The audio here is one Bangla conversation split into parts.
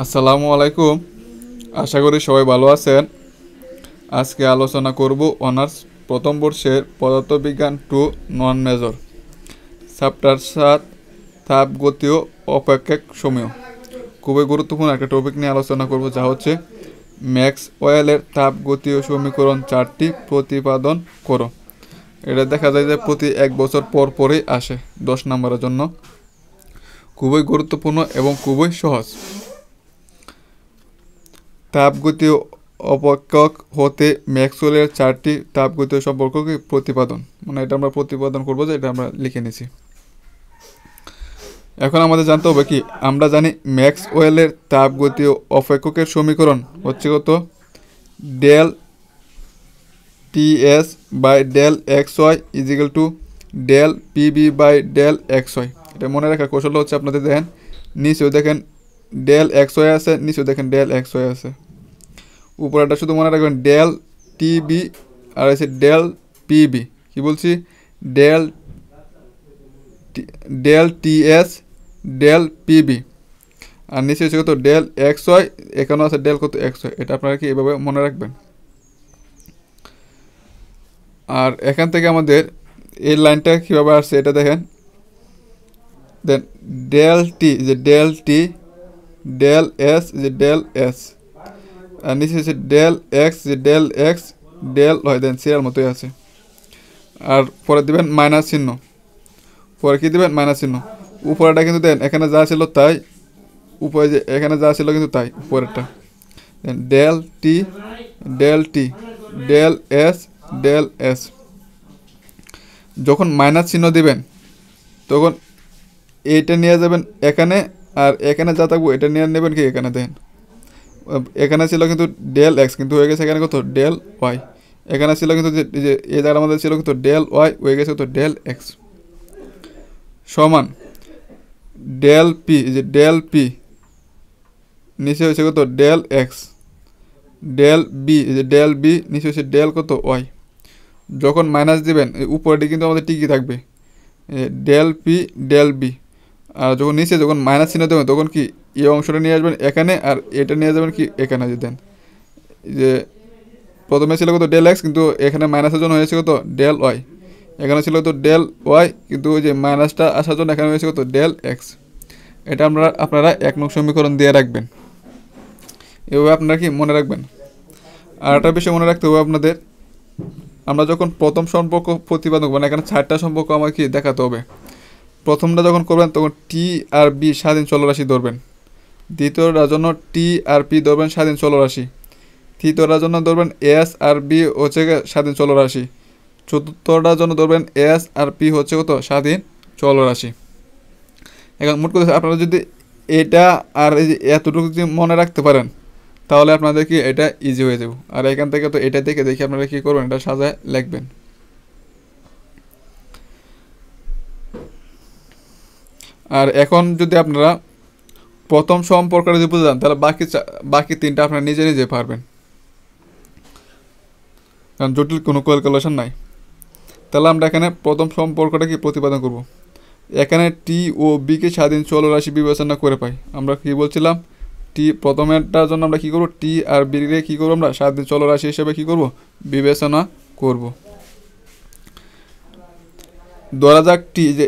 আসসালামু আলাইকুম আশা করি সবাই ভালো আছেন আজকে আলোচনা করব অনার্স প্রথম বর্ষের পদার্থবিজ্ঞান টু নন মেজর চ্যাপ্টার সাত তাপ ও অপেক্ষক সময় খুবই গুরুত্বপূর্ণ একটা টপিক নিয়ে আলোচনা করব যা হচ্ছে ম্যাক্স ওয়েলের তাপ ও সমীকরণ চারটি প্রতিপাদন করো এটা দেখা যায় যে প্রতি এক বছর পর পরেই আসে দশ নম্বরের জন্য খুবই গুরুত্বপূর্ণ এবং খুবই সহজ তাপগতীয় অপেক্ষক হতে ম্যাক্সওয়েলের চারটি তাপগতীয় সম্পর্ককে প্রতিপাদন মানে এটা আমরা প্রতিপাদন করবো যে এটা আমরা লিখে নিয়েছি এখন আমাদের জানতে হবে কি আমরা জানি ম্যাক্সওয়েলের তাপগতীয় অপেক্ষকের সমীকরণ হচ্ছে কত del TS by del X Y is equal to del PB by del X Y এটা মনে রাখার কৌশল হচ্ছে আপনাদের দেখেন নিচেও দেখেন ডেল এক্স ওয়াই আছে নিচেও দেখেন ডেল এক্স ওয়াই আছে উপরেটা শুধু মনে রাখবেন ডেল টিবি আর আছে ডেল পিবি কি বলছি del del TS del PB আর নিচে হচ্ছে কত ডেল এক্স ওয়াই এখানেও আছে ডেল কত এক্স ওয়াই এটা আপনারা কি এভাবে মনে রাখবেন আর এখান থেকে আমাদের এই লাইনটা কীভাবে আসছে এটা দেখেন দেন ডেল টি যে ডেল টি ডেল এস যে ডেল এস আর নিচে হচ্ছে ডেল এক্স যে ডেল এক্স ডেল হয় দেন সিরিয়াল মতোই আছে আর পরে দিবেন মাইনাস চিহ্ন পরে কি দিবেন মাইনাস চিহ্ন উপরেটা কিন্তু দেন এখানে যা ছিল তাই উপরে যে এখানে যা ছিল কিন্তু তাই উপরেরটা then del T del T del S del S যখন মাইনাস চিহ্ন দিবেন তখন এইটা নিয়ে যাবেন এখানে আর এখানে যা থাকবো এটা নিয়ে নেবেন কি এখানে দেন এখানে ছিল কিন্তু ডেল এক্স কিন্তু হয়ে গেছে এখানে কত ডেল ওয়াই এখানে ছিল কিন্তু যে এই জায়গাটা আমাদের ছিল কিন্তু ডেল ওয়াই হয়ে গেছে কত ডেল এক্স সমান ডেল পি যে ডেল পি নিচে হয়েছে কত ডেল এক্স ডেল বি যে ডেল বি নিচে হচ্ছে ডেল কত ওয়াই যখন মাইনাস দেবেন উপরেটি কিন্তু আমাদের টিকি থাকবে ডেল পি ডেল বি আর যখন নিচে যখন মাইনাস চিহ্ন দেবেন তখন কি এই অংশটা নিয়ে আসবেন এখানে আর এটা নিয়ে যাবেন কি এখানে যে দেন যে প্রথমে ছিল কত ডেল এক্স কিন্তু এখানে মাইনাসের জন্য হয়েছে কত ডেল ওয়াই এখানে ছিল কত ডেল ওয়াই কিন্তু ওই যে মাইনাসটা আসার জন্য এখানে হয়েছে কত ডেল এক্স এটা আমরা আপনারা এক নং সমীকরণ দিয়ে রাখবেন এভাবে আপনারা কি মনে রাখবেন আর একটা বিষয় মনে রাখতে হবে আপনাদের আমরা যখন প্রথম সম্পর্ক প্রতিপাদক মানে এখানে চারটা সম্পর্ক আমাকে দেখাতে হবে প্রথমটা যখন করবেন তখন টি আর বি স্বাধীন চলরাশি ধরবেন দ্বিতীয়টার জন্য টি আর পি ধরবেন স্বাধীন চলরাশি তৃতীয়টার জন্য ধরবেন এস আর বি হচ্ছে স্বাধীন চলরাশি চতুর্থটার জন্য ধরবেন এস আর পি হচ্ছে কত স্বাধীন চলরাশি এখন মোট কথা আপনারা যদি এটা আর এই যে এতটুকু যদি মনে রাখতে পারেন তাহলে আপনাদের কি এটা ইজি হয়ে যাবে আর এখান থেকে তো এটা দেখে দেখে আপনারা কী করবেন এটা সাজায় লিখবেন আর এখন যদি আপনারা প্রথম সম্পর্কটা যদি বুঝে যান তাহলে বাকি বাকি তিনটা আপনারা নিজে নিজে পারবেন কারণ জটিল কোনো ক্যালকুলেশন নাই তাহলে আমরা এখানে প্রথম সম্পর্কটা কি প্রতিপাদন করব। এখানে টি ও বিকে স্বাধীন চল রাশি বিবেচনা করে পাই আমরা কি বলছিলাম টি প্রথমেরটার জন্য আমরা কি করব টি আর বিকে কি করব আমরা স্বাধীন চল রাশি হিসেবে কি করব বিবেচনা করব ধরা যাক টি যে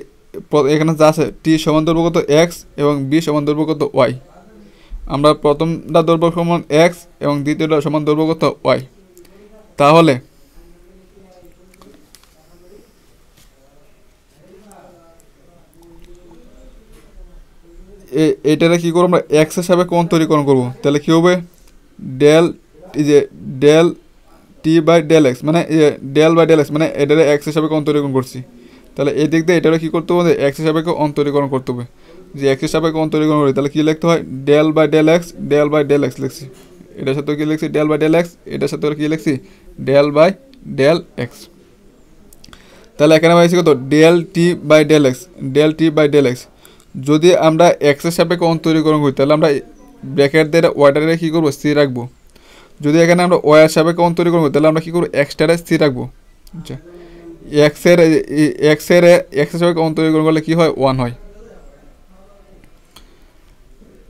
এখানে যা আছে টি সমান ধরবো কত এক্স এবং বি সমান ধরবো কত ওয়াই আমরা প্রথমটা দ্রব্য সমান এক্স এবং দ্বিতীয়টা সমান ধরবো কত ওয়াই তাহলে এটা কী করবো আমরা এক্স হিসাবে কোন তৈরিকরণ করবো তাহলে কী হবে ডেল যে del T by del X মানে ডেল বাই ডেল এক্স মানে এটারে এক্স হিসাবে কোন তৈরিকরণ করছি তাহলে এই দিক দিয়ে এটারা কী করতে হবে এক্স সাপেক্ষে অন্তরীকরণ করতে হবে যে এক্সের সাপেক্ষে অন্তরীকরণ করি তাহলে কী লিখতে হয় del by del X del by del X লিখছি এটার সাথে কী লিখছি ডেল বাই ডেল এক্স এটার সাথে কী লিখছি ডেল বাই ডেল এক্স তাহলে এখানে পাইছি কত del T by del X del T by del X যদি আমরা এক্সের সাপেক্ষে অন্তরীকরণ করি তাহলে আমরা ব্র্যাকেট দিয়ে ওয়াটারে কী করবো স্থির রাখবো যদি এখানে আমরা ওয়ার সাপেক্ষে অন্তরীকরণ করি তাহলে আমরা কী করবো এক্সটারে স্থির রাখবো আচ্ছা এক্সের এক্সের এক্সের সঙ্গে অন্তরীকরণ করলে কী হয় ওয়ান হয়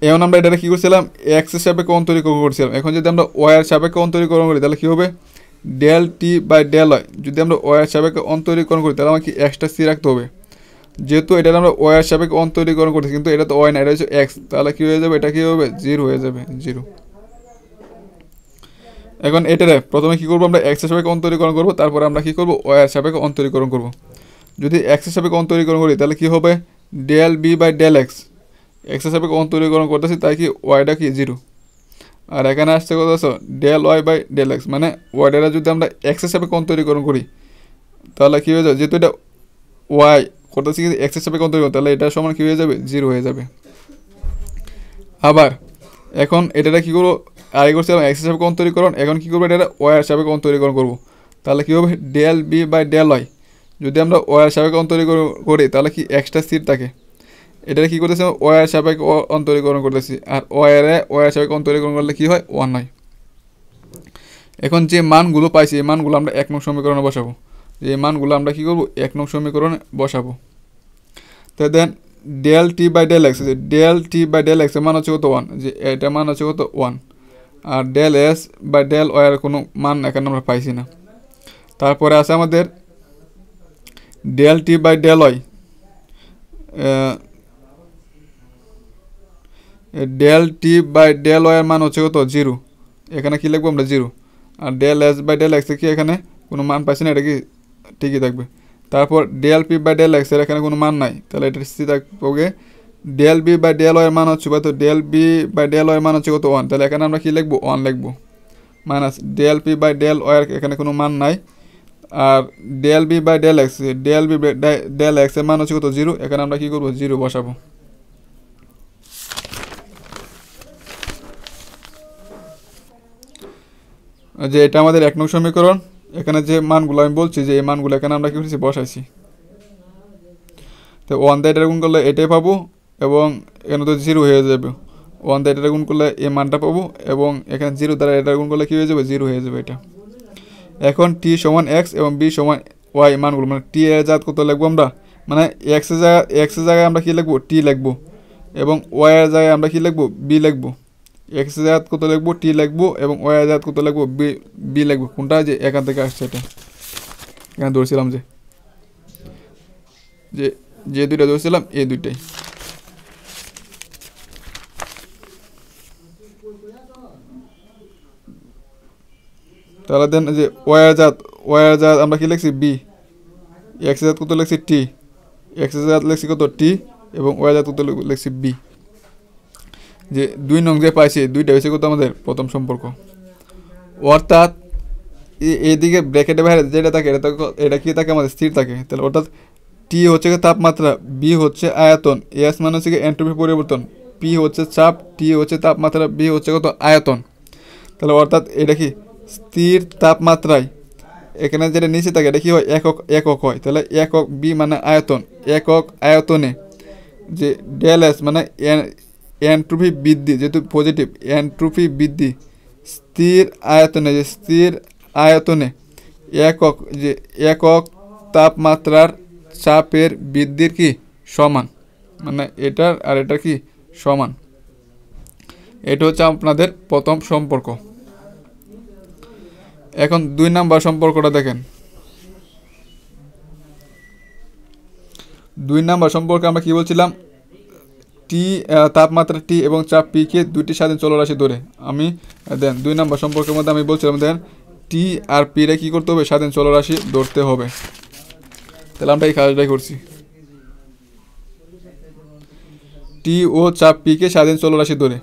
এখন আমরা এটা কী করছিলাম এক্সের সাপেক্ষে অন্তরীকরণ করছিলাম এখন যদি আমরা ওয়ার সাপেক্ষে অন্তরীকরণ করি তাহলে কী হবে ডেল টি বাই ডেল হয় যদি আমরা ওয়ার সাপেক্ষে অন্তরীকরণ করি তাহলে আমাকে এক্সটা সি রাখতে হবে যেহেতু এটা আমরা ওয়ার সাপেক্ষে অন্তরীকরণ করছি কিন্তু এটা তো ওয়াই না এটা হচ্ছে এক্স তাহলে কী হয়ে যাবে এটা কী হবে জিরো হয়ে যাবে জিরো এখন এটারে প্রথমে কী করবো আমরা এক্স সাপেক্ষে অন্তরীকরণ করবো তারপর আমরা কী করবো ওয়ার সাপেক্ষে অন্তরীকরণ করবো যদি এক্সের সাপেক্ষে অন্তরীকরণ করি তাহলে কী হবে del B by del X এক্সের সাপেক্ষে অন্তরীকরণ করতেছি তাই কি ওয়াইটা কি জিরো আর এখানে আসতে কথা আছে del Y by del X মানে ওয়াইডারা যদি আমরা এক্সের সাপেক্ষে অন্তরীকরণ করি তাহলে কী হয়ে যাবে যেহেতু এটা ওয়াই করতেছি কিন্তু এক্সের সাপেক্ষে অন্তরীকরণ তাহলে এটার সমান কী হয়ে যাবে জিরো হয়ে যাবে আবার এখন এটাটা কী করবো আর এই করছিলাম এক্স হিসাবে কোন করুন এখন কী করবো এটা ওয়ার হিসাবে কোন করুন করবো তাহলে কী হবে del B by del Y যদি আমরা ওয়ার সাবেক অন্তরীকরণ করি তাহলে কি এক্সট্রা সিট থাকে এটা কী করতেছি ওয়ার অন অন্তরীকরণ করতেছি আর ওয়ারে ওয়ার সাবেক অন্তরীকরণ করলে কী হয় ওয়ান হয় এখন যে মানগুলো পাইছি এই মানগুলো আমরা এক নং সমীকরণে বসাবো যে মানগুলো আমরা কী করবো এক নং সমীকরণে বসাবো তো then del T by del X del T by del এক্সের মান হচ্ছে কত ওয়ান যে এটা মান হচ্ছে কত ওয়ান আর ডেল এস বা ডেল ওয়ের কোনো মান এখানে আমরা পাইছি না তারপরে আছে আমাদের del T by del Y del T by del ওয়ার মান হচ্ছে কত জিরো এখানে কী লিখবো আমরা জিরো আর ডেল এস বাই ডেল এক্সের কি এখানে কোনো মান পাইছি না এটা কি ঠিকই থাকবে তারপর ডেল পি বাই ডেল এক্সের এখানে কোনো মান নাই তাহলে এটা সি থাকবে ডেল বি বাই ডেল ওয়ের মান হচ্ছে কত ডেল বি বাই ডেল ওয়ের মান হচ্ছে কত ওয়ান তাহলে এখানে আমরা কী লিখবো ওয়ান লিখবো minus del P by del ওয়ের এখানে কোনো মান নাই আর del B by del X del B del X এর মান হচ্ছে কত জিরো এখানে আমরা কী করবো জিরো বসাবো যে এটা আমাদের এক নং সমীকরণ এখানে যে মানগুলো আমি বলছি যে এই মানগুলো এখানে আমরা কী করেছি বসাইছি তো ওয়ান দিয়ে এটা গুণ করলে এটাই পাবো এবং এখানে তো জিরো হয়ে যাবে ওয়ান দিয়ে এটা গুণ করলে এ মানটা পাবো এবং এখানে জিরো দ্বারা এটা গুণ করলে কী হয়ে যাবে জিরো হয়ে যাবে এটা এখন টি সমান এক্স এবং বি সমান ওয়াই মানগুলো মানে টি এর জাত কত লাগবো আমরা মানে এক্সের জায়গা এক্সের জায়গায় আমরা কী লিখবো টি লিখবো এবং ওয়াইয়ের জায়গায় আমরা কী লিখবো বি লিখবো এক্সের জায়গা কত লিখবো টি লিখবো এবং ওয়াইয়ের জায়গা কত লিখবো বি বি লিখবো কোনটা যে এখান থেকে আসছে এটা এখানে ধরছিলাম যে যে দুইটা ধরছিলাম এই দুইটাই তাহলে দেন যে জাত ওয়ারজাত জাত আমরা কি লিখছি বি জাত কত লিখছি টি জাত লিখছি কত টি এবং জাত কত লিখছি বি যে দুই নং যে পাইছি দুইটা হয়েছে কত আমাদের প্রথম সম্পর্ক অর্থাৎ এইদিকে ব্র্যাকেটের বাইরে যেটা থাকে এটা এটা কি থাকে আমাদের স্থির থাকে তাহলে অর্থাৎ টি মানে হচ্ছে তাপমাত্রা বি হচ্ছে আয়তন এস মানে হচ্ছে এন্ট্রপি পরিবর্তন পি হচ্ছে চাপ টি হচ্ছে তাপমাত্রা বি হচ্ছে কত আয়তন তাহলে অর্থাৎ এটা কি স্থির তাপমাত্রায় এখানে যেটা নিচে থাকে এটা কী হয় একক একক হয় তাহলে একক বি মানে আয়তন একক আয়তনে যে ডেল এস মানে অ্যান্ট্রোপি বৃদ্ধি যেহেতু পজিটিভ অ্যান্ট্রোপি বৃদ্ধি স্থির আয়তনে যে স্থির আয়তনে একক যে একক তাপমাত্রার চাপের বৃদ্ধির কি সমান মানে এটার আর এটা কি সমান এটা হচ্ছে আপনাদের প্রথম সম্পর্ক এখন দুই নাম্বার সম্পর্কটা দেখেন দুই নাম্বার সম্পর্কে আমরা কি বলছিলাম টি তাপমাত্রা টি এবং চাপ পিকে দুইটি স্বাধীন চলরাশি ধরে আমি দেন দুই নাম্বার সম্পর্কের মধ্যে আমি বলছিলাম দেন টি আর রে কী করতে হবে স্বাধীন চলরাশি ধরতে হবে তাহলে আমরা এই কাজটাই করছি টি ও চাপ পিকে স্বাধীন চলরাশি ধরে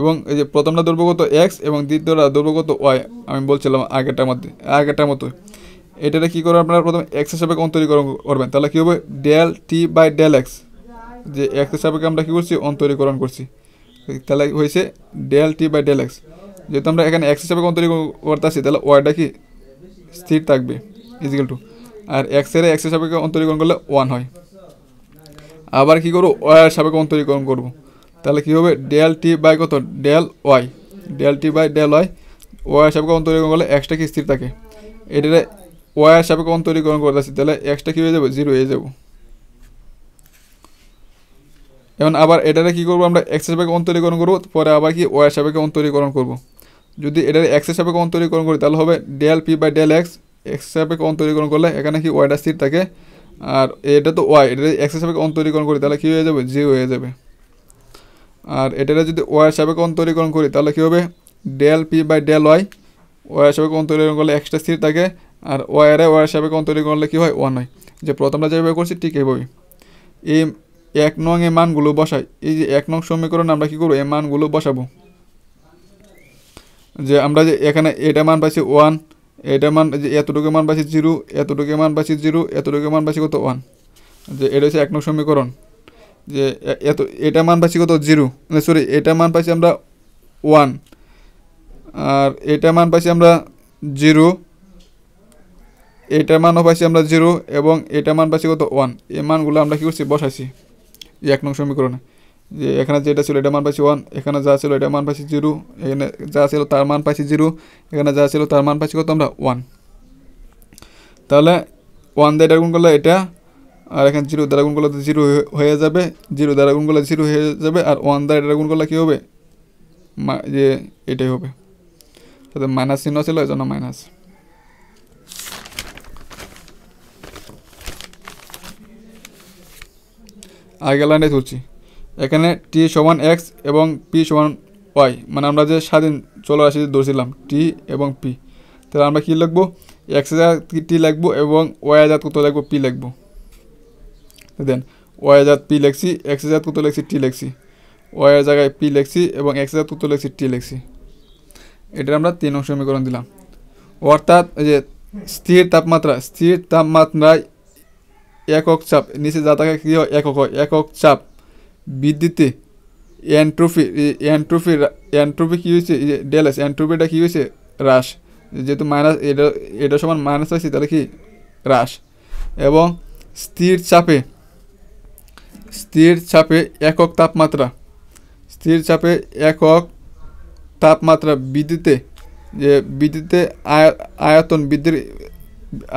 এবং এই যে প্রথমটা দুর্বগত এক্স এবং দ্বিতীয়টা দুর্বগত ওয়াই আমি বলছিলাম আগেরটার মধ্যে আগেরটার মতো এটা কী করবেন আপনারা প্রথম এক্স হিসাবে অন্তরীকরণ করবেন তাহলে কী হবে del T by del X যে এক্স সাপেক্ষে আমরা কী করছি অন্তরীকরণ করছি তাহলে হয়েছে del T by del X যেহেতু আমরা এখানে এক্স সাপেক্ষে অন্তরীকরণ করতে আসি তাহলে ওয়াইটা কি স্থির থাকবে ইজিক্যাল টু আর এক্সের এক্স সাপেক্ষে অন্তরীকরণ করলে ওয়ান হয় আবার কী করবো ওয়াইয়ের সাপেক্ষে অন্তরীকরণ করবো তাহলে কী হবে ডেল টি বাই কত del Y del T by del Y Y হিসাবে কখন তৈরি করলে এক্সটা কি স্থির থাকে এটা ওয়াই হিসাবে কখন করে আসছি তাহলে এক্সটা কী হয়ে যাবে জিরো হয়ে যাবো এখন আবার এটারে কী করবো আমরা এক্স হিসাবে কখন তৈরিকরণ করবো পরে আবার কি ওয়াই হিসাবে কখন তৈরিকরণ করবো যদি এটার এক্স হিসাবে কখন তৈরিকরণ করি তাহলে হবে del P by del X X হিসাবে কখন তৈরিকরণ করলে এখানে কি ওয়াইটা স্থির থাকে আর এটা তো ওয়াই এটা এক্স হিসাবে কখন তৈরিকরণ করি তাহলে কী হয়ে যাবে জিরো হয়ে যাবে আর এটা যদি ওয়ার সাবেক অন্তরীকরণ করি তাহলে কী হবে del P by del Y ওয়ার সাবেক অন্তরীকরণ করলে এক্সট্রা স্থির থাকে আর ওয়ারে ওয়ার সাবেক অন্তরীকরণ করলে কী হয় ওয়ান হয় যে প্রথমটা যেভাবে করছি ঠিক এইভাবে এই এক নং এ মানগুলো বসাই এই যে এক নং সমীকরণ আমরা কী করবো এই মানগুলো বসাবো যে আমরা যে এখানে এটা মান পাইছি ওয়ান এটা মান যে এতটুকু মান পাইছি জিরো এতটুকু মান পাইছি জিরো এতটুকু মান পাইছি কত ওয়ান যে এটা হচ্ছে এক নং সমীকরণ যে এত এটা মান পাইছি কত জিরো সরি মানে এটা মান পাইছি আমরা ওয়ান আর এটা মান পাইছি আমরা জিরো এটা মানও পাইছি আমরা জিরো এবং এটা মান পাইছি কত ওয়ান এই মানগুলো আমরা কী করছি বসাইছি যে এক নং সমীকরণে যে এখানে যেটা ছিল এটা মান পাইছি ওয়ান এখানে যা ছিল এটা মান পাইছি জিরো এখানে যা ছিল তার মান পাইছি জিরো এখানে যা ছিল তার মান পাইছি কত আমরা ওয়ান তাহলে ওয়ান দিয়ে এটা গুণ করলে এটা আর এখানে জিরো দ্বারা গুণ করলে তো জিরো হয়ে যাবে জিরো দ্বারা গুণ করলে জিরো হয়ে যাবে আর ওয়ান দ্বারা এটা গুণ করলে কী হবে যে এটাই হবে তাদের মাইনাস চিহ্ন ছিল এই জন্য মাইনাস আগে লাইনে তুলছি এখানে টি সমান এক্স এবং পি সমান ওয়াই মানে আমরা যে স্বাধীন চলো আসি ধরছিলাম টি এবং পি তাহলে আমরা কী লিখবো এক্স টি লিখবো এবং ওয়াই জাত কত লিখবো পি লিখবো দেন ওয়াই জাত পি লেখছি এক্স জাত কত লেখছি টি লেখছি ওয়ের জায়গায় পি লেখছি এবং এক্স জাত কত লেখছি টি লেখছি এটা আমরা তিন অংশ সমীকরণ দিলাম অর্থাৎ যে স্থির তাপমাত্রা স্থির তাপমাত্রায় একক চাপ নিচে যা থাকে কী হয় একক হয় একক চাপ বৃদ্ধিতে এনট্রোফি অ্যান্ট্রোফি এনট্রোফি কী হয়েছে ডেলাস এনট্রোফিটা কী হয়েছে হ্রাস যেহেতু মাইনাস এটা এটা সমান মাইনাস আছে তাহলে কি হ্রাস এবং স্থির চাপে স্থির চাপে একক তাপমাত্রা স্থির চাপে একক তাপমাত্রা বিদ্যুতে যে বিদ্যুতে আয়তন বৃদ্ধির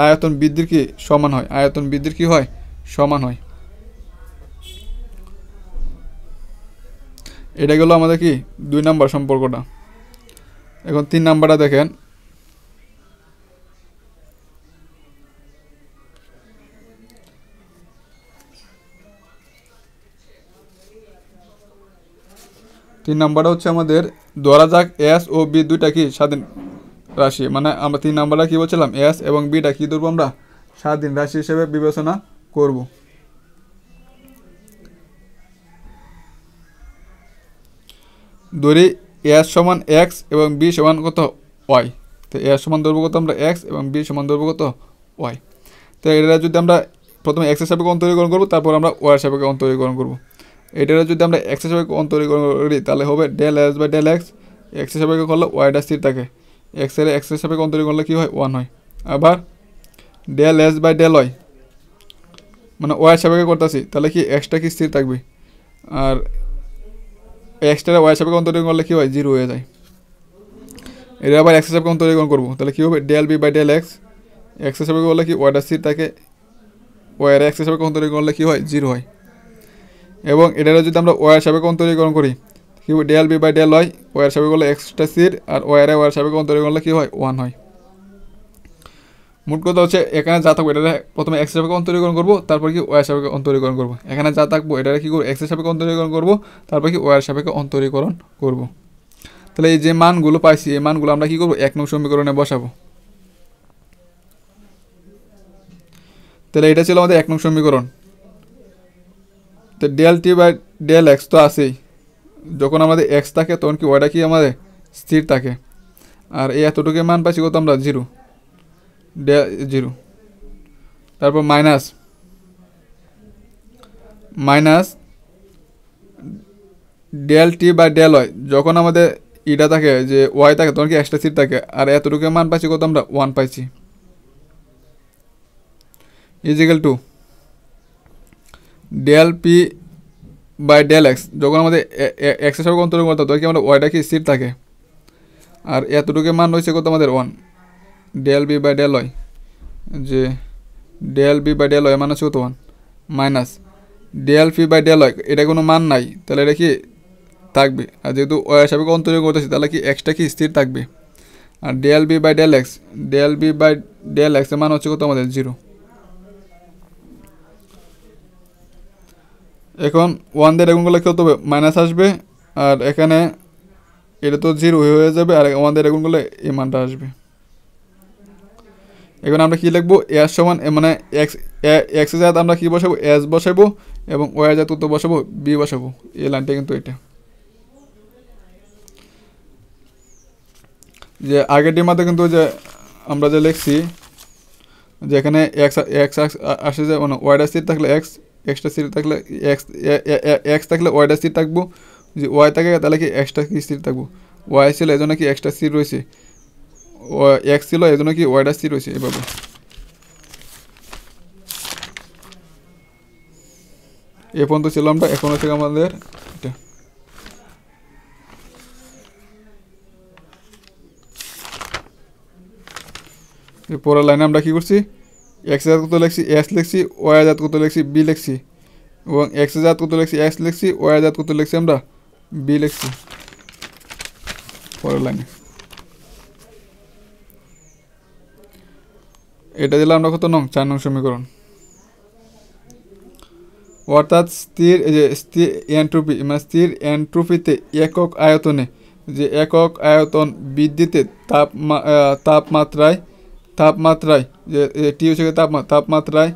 আয়তন বৃদ্ধির কি সমান হয় আয়তন বৃদ্ধির কি হয় সমান হয় এটা গেল আমাদের কি দুই নাম্বার সম্পর্কটা এখন তিন নাম্বারটা দেখেন তিন নাম্বারটা হচ্ছে আমাদের ধরা যাক এস ও বি দুইটা কি স্বাধীন রাশি মানে আমরা তিন নাম্বারটা কী বলছিলাম এস এবং বিটা কি ধরবো আমরা স্বাধীন রাশি হিসেবে বিবেচনা করব ধরি এস সমান এক্স এবং বি সমান কত ওয়াই তো এস সমান ধরবো কত আমরা এক্স এবং বি সমান ধরবো কত ওয়াই তো এটা যদি আমরা প্রথমে এক্স এর সাপেক্ষে অন্তরীকরণ করবো তারপর আমরা ওয়াই সাপেক্ষে অন্তরীকরণ করবো এটা যদি আমরা এক্স হিসাবে অন্তরীকরণ করি তাহলে হবে del X by del X X হিসাবে করলে ওয়াইটা স্থির থাকে এক্স এর এক্স হিসাবে অন্তরীকরণ করলে কী হয় ওয়ান হয় আবার del S by del Y মানে ওয়াই সাপেক্ষে করতেছি তাহলে কি এক্সটা কি স্থির থাকবে আর এক্সটা ওয়াই সাপেক্ষে অন্তরীকরণ করলে কী হয় জিরো হয়ে যায় এটা আবার এক্স হিসাবে অন্তরীকরণ করবো তাহলে কী হবে del B by del X X হিসাবে করলে কি ওয়াইটা স্থির থাকে এর এক্স হিসাবে অন্তরীকরণ করলে কী হয় জিরো হয় এবং এটারও যদি আমরা ওয়ার সাবেক অন্তরীকরণ করি কি ডেল বি বাই ডেল হয় ওয়ার সাবেক করলে এক্সট্রা সির আর ওয়ারে ওয়ার সাবেক অন্তরীকরণ করলে কী হয় ওয়ান হয় মোট কথা হচ্ছে এখানে যা থাকবো এটা প্রথমে এক্স সাপেক্ষে অন্তরীকরণ করবো তারপর কি ওয়ার সাপেক্ষে অন্তরীকরণ করবো এখানে যা থাকবো এটা কি করবো এক্সের সাপেক্ষে অন্তরীকরণ করবো তারপর কি ওয়ার সাপেক্ষে অন্তরীকরণ করবো তাহলে এই যে মানগুলো পাইছি এই মানগুলো আমরা কি করবো এক নং সমীকরণে বসাবো তাহলে এটা ছিল আমাদের এক নং সমীকরণ তো del T by del X তো আসেই যখন আমাদের এক্স থাকে তখন কি ওয়াইটা কি আমাদের স্থির থাকে আর এই এতটুকু মান পাইছি কত আমরা জিরো ডে জিরো তারপর মাইনাস মাইনাস ডেল টি বা ডেল ওয়াই যখন আমাদের ইটা e থাকে যে ওয়াই থাকে তখন কি এক্সট্রা সিট থাকে আর এতটুকু মান পাইছি কত আমরা ওয়ান পাইছি is equal to del P by del X যখন আমাদের এক্সের সঙ্গে অন্তরঙ্গ করতে তখন কি আমাদের ওয়াইটা কি স্থির থাকে আর এতটুকু মান রয়েছে কত আমাদের one del B by del Y যে del B by del Y মান হচ্ছে কত one minus del P by del Y এটা কোনো মান নাই তাহলে এটা কি থাকবে আর যেহেতু ওয়াই সাপেক্ষে অন্তরীয় করতেছি তাহলে কি এক্সটা কি স্থির থাকবে আর del B by del X del B by del এক্সের মান হচ্ছে কত আমাদের জিরো এখন ওয়ান দিয়ে রেগুন কী কেউ হবে মাইনাস আসবে আর এখানে এটা তো জিরো হয়ে যাবে আর ওয়ান দিয়ে করলে এই মানটা আসবে এখন আমরা কী লিখবো এস সমান মানে এক্স এক্সের জাত আমরা কী বসাবো এস বসাবো এবং ওয়াই জাত তো বসাবো বি বসাবো এই লাইনটা কিন্তু এটা যে আগেরটির মধ্যে কিন্তু যে আমরা যে লিখছি যেখানে এক্স এক্স আসে যে মানে ওয়াইড স্থির থাকলে এক্স এক্সট্রা সিট থাকলে এক্স এক্স থাকলে ওয়াইটা সিট থাকবো যে ওয়াই থাকে তাহলে কি এক্সট্রা কি সিট থাকবো ওয়াই ছিল এজন্য কি এক্সট্রা সিট রয়েছে এক্স ছিল এজন্য কি ওয়াইটা সিট রয়েছে এভাবে এ পর্যন্ত ছিল আমরা এখন হচ্ছে আমাদের এটা পরের লাইনে আমরা কী করছি এক্স জাত কত লেখছি এস লিখছি ওয়াই জাত কত লেখছি বি লিখছি এবং এক্স জাত কত লেখছি এস লিখছি ওয়াই জাত কত লেখছি আমরা বি লিখছি পরের লাইনে এটা দিলাম আমরা কত নং চার নং সমীকরণ অর্থাৎ স্থির যে স্থির এনট্রপি মানে স্থির এনট্রপিতে একক আয়তনে যে একক আয়তন বৃদ্ধিতে তাপমা তাপমাত্রায় তাপমাত্রায় যে টি হচ্ছে তাপমাত্রা তাপমাত্রায়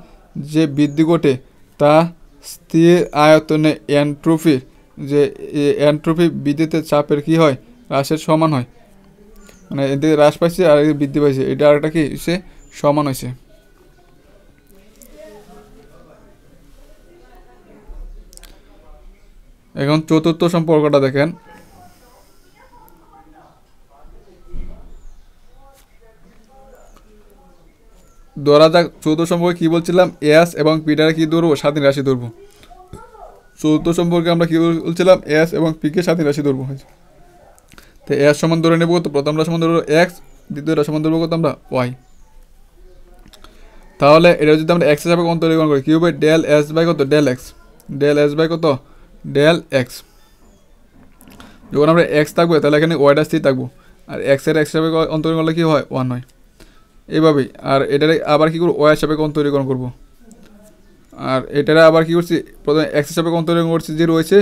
যে বৃদ্ধি ঘটে তা স্থির আয়তনে অ্যান্ট্রোফির যে অ্যান্ট্রোফি বৃদ্ধিতে চাপের কি হয় হ্রাসের সমান হয় মানে এদিকে হ্রাস পাইছে আর এদিকে বৃদ্ধি পাইছে এটা আরেকটা কি সে সমান হয়েছে এখন চতুর্থ সম্পর্কটা দেখেন ধরা যাক চৌদ্দ সম্পর্কে কী বলছিলাম এস এবং পিটারে কী ধরবো স্বাধীন রাশি ধরবো চৌদ্দ সম্পর্কে আমরা কী বলছিলাম এস এবং পিকে স্বাধীন রাশি ধরবো তো এস সমান ধরে নেবো তো প্রথম রাশি ধরবো এক্স দ্বিতীয়টা রাশি ধরবো কত আমরা ওয়াই তাহলে এটা যদি আমরা এক্স হিসাবে অন্তরীকরণ করি কী হবে ডেল এস বাই কত del X del S by কত ডেল এক্স যখন আমরা এক্স থাকবো তাহলে এখানে ওয়াইটা স্থির থাকবো আর এক্সের এক্স হিসাবে অন্তরীকরণ করলে কী হয় ওয়ান হয় এভাবেই আর এটারে আবার কী করবো ওয়ার সাপে কোন তৈরিকরণ করবো আর এটারে আবার কী করছি প্রথমে এক্স হিসাবে কোন তৈরি করছি যে রয়েছে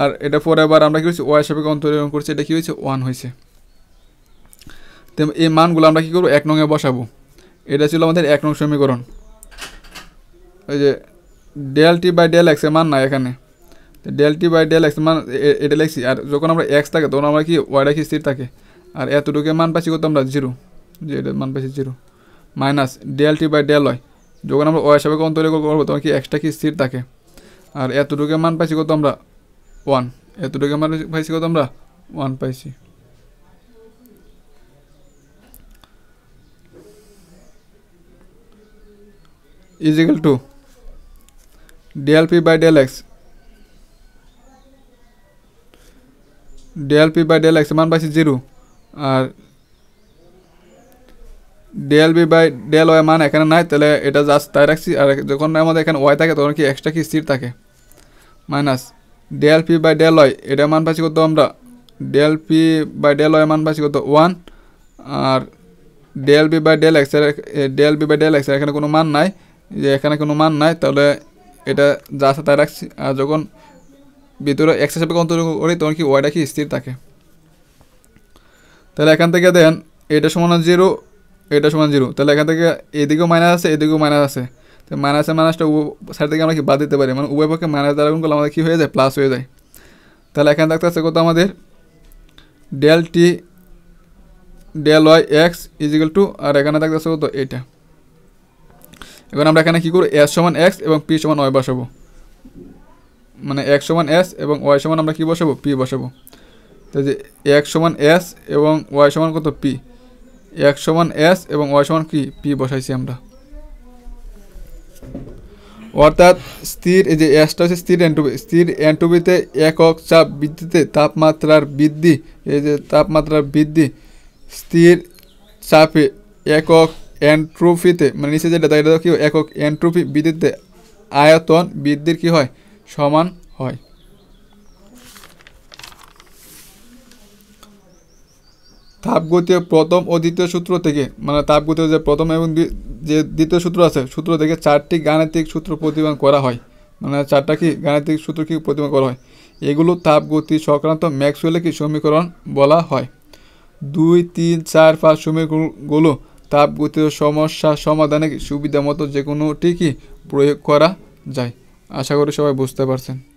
আর এটা পরে আবার আমরা কী করছি ওয়ার হিসাবে কোন তৈরি করছি এটা কী হয়েছে ওয়ান হয়েছে তো এই মানগুলো আমরা কী করবো এক নংয়ে বসাবো এটা ছিল আমাদের এক নং সমীকরণ ওই যে ডেল টি বাই ডেল এক্সের মান না এখানে del T by del X মান এটা লেখছি আর যখন আমরা এক্স থাকে তখন আমরা কি ওয়াইডা কি স্থির থাকে আর এতটুকু মান পাচ্ছি কত আমরা জিরো যে এটা মান পাইছি zero minus del T by del Y যখন আমরা ওয়াই সাবেক অন্তরে করবো তখন কি এক্সট্রা কি স্থির থাকে আর এতটুকু মান পাইছি কত আমরা ওয়ান এতটুকু মান পাইছি কত আমরা ওয়ান পাইছি is to del P by del X del P by del X মান পাইছি জিরো আর DL B by DL Y মান এখানে নাই তাহলে এটা জাস্ট তাই রাখছি আর যখন আমাদের এখানে ওয়াই থাকে তখন কি এক্সট্রা কি স্থির থাকে minus DL P by DL Y এটা মান পাচ্ছি কত আমরা DL P by DL Y মান পাচ্ছি কত ওয়ান আর DL B by DL X এর DL B by DL X এখানে কোনো মান নাই যে এখানে কোনো মান নাই তাহলে এটা যা আছে তাই রাখছি আর যখন ভিতরে এক্স হিসাবে অন্তর্গ করি তখন কি ওয়াইটা কি স্থির থাকে তাহলে এখান থেকে দেন এটা সমান জিরো এটা সমান জিরো তাহলে এখান থেকে এদিকেও মাইনাস আছে এদিকেও মাইনাস আছে তো মাইনাসে মাইনাসটা সাইড থেকে আমরা কি বাদ দিতে পারি মানে উভয় পক্ষে মাইনাস দ্বারা গুণ করলে আমাদের কী হয়ে যায় প্লাস হয়ে যায় তাহলে এখানে থাকতে আছে কত আমাদের del T del Y X equal to আর এখানে থাকতে আছে কত এটা এখন আমরা এখানে কী করবো এস সমান এক্স এবং পি সমান ওয়াই বসাবো মানে এক্স সমান এস এবং ওয়াই সমান আমরা কী বসাবো পি বসাবো তাই যে এক্স সমান এস এবং ওয়াই সমান কত পি এক সমান এস এবং ওয়াই সমান কি পি বসাইছি আমরা অর্থাৎ স্থির এই যে এসটা হচ্ছে স্থির এনটুবি স্থির এনটুবিতে একক চাপ বৃদ্ধিতে তাপমাত্রার বৃদ্ধি এই যে তাপমাত্রার বৃদ্ধি স্থির চাপে একক এন্ট্রোপিতে মানে নিচে যেটা এটা কী একক এন্ট্রোপি বৃদ্ধিতে আয়তন বৃদ্ধির কী হয় সমান হয় তাপগতীয় প্রথম ও দ্বিতীয় সূত্র থেকে মানে তাপগতীয় যে প্রথম এবং যে দ্বিতীয় সূত্র আছে সূত্র থেকে চারটি গাণিতিক সূত্র প্রতিমান করা হয় মানে চারটা কি গাণিতিক সূত্র কি প্রতিমান করা হয় এগুলো তাপগতি সংক্রান্ত ম্যাক্সুয়েলে কি সমীকরণ বলা হয় দুই তিন চার পাঁচ সমীকরণগুলো তাপগতীয় সমস্যা সমাধানে সুবিধা মতো যে কোনোটি কি প্রয়োগ করা যায় আশা করি সবাই বুঝতে পারছেন